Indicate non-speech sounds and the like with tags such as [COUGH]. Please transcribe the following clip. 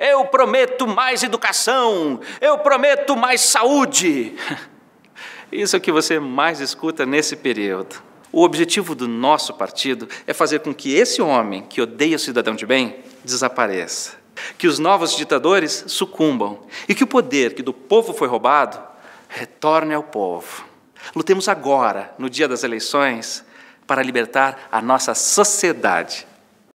Eu prometo mais educação. Eu prometo mais saúde. [LAUGHS] Isso é o que você mais escuta nesse período. O objetivo do nosso partido é fazer com que esse homem que odeia o cidadão de bem desapareça, que os novos ditadores sucumbam e que o poder que do povo foi roubado retorne ao povo. Lutemos agora, no dia das eleições, para libertar a nossa sociedade